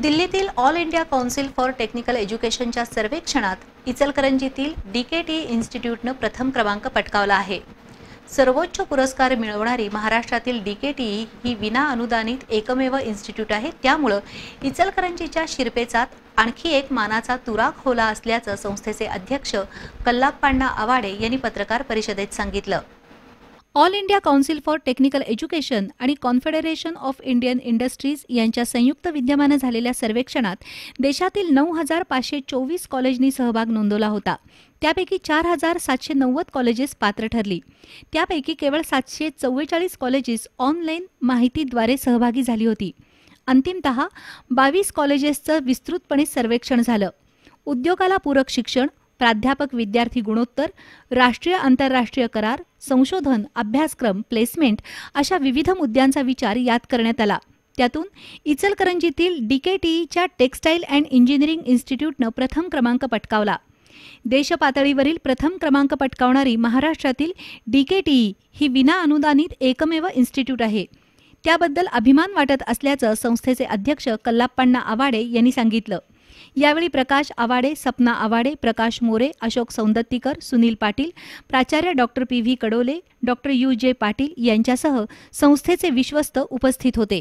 दिल्लीतील all India council for technical एज्युकेशनच्या सर्वेक्षणात इचलकरंजीतील डी के टी इन्स्टिट्यूटनं प्रथम क्रमांक पटकावला आहे सर्वोच्च पुरस्कार मिळवणारी महाराष्ट्रातील डी के टी ही विना अनुदानित एकमेव इन्स्टिट्यूट आहे त्यामुळं इचलकरंजीच्या शिरपेचात आणखी एक मानाचा तुरा खोला असल्याचं संस्थेचे अध्यक्ष पांडा आवाडे यांनी पत्रकार परिषदेत सांगितलं all India council for technical education आणि कॉन्फेडरेशन ऑफ इंडियन इंडस्ट्रीज यांच्या संयुक्त विद्यमानं झालेल्या सर्वेक्षणात देशातील नऊ हजार पाचशे चोवीस कॉलेजनी सहभाग नोंदवला होता त्यापैकी चार हजार सातशे नव्वद कॉलेजेस पात्र ठरली त्यापैकी केवळ सातशे चव्वेचाळीस कॉलेजेस ऑनलाईन माहितीद्वारे सहभागी झाली होती अंतिमत बावीस कॉलेजेसचं विस्तृतपणे सर्वेक्षण झालं उद्योगाला पूरक शिक्षण प्राध्यापक विद्यार्थी गुणोत्तर राष्ट्रीय आंतरराष्ट्रीय करार संशोधन अभ्यासक्रम प्लेसमेंट अशा विविध मुद्द्यांचा विचार यात करण्यात आला त्यातून इचलकरंजीतील डीकेटीईच्या के टेक्स्टाईल अँड इंजिनिअरिंग इन्स्टिट्यूटनं प्रथम क्रमांक पटकावला देशपातळीवरील प्रथम क्रमांक पटकावणारी महाराष्ट्रातील डीकेटीई ही विना अनुदानित एकमेव इन्स्टिट्यूट आहे त्याबद्दल अभिमान वाटत असल्याचं संस्थेचे अध्यक्ष कल्लाप्पांना आवाडे यांनी सांगितलं यावेळी प्रकाश आवाडे सपना आवाडे प्रकाश मोरे अशोक सौंदत्तीकर सुनील पाटील प्राचार्य doctor P V Kadole doctor U J Patil यांच्यासह संस्थेचे विश्वस्त उपस्थित होते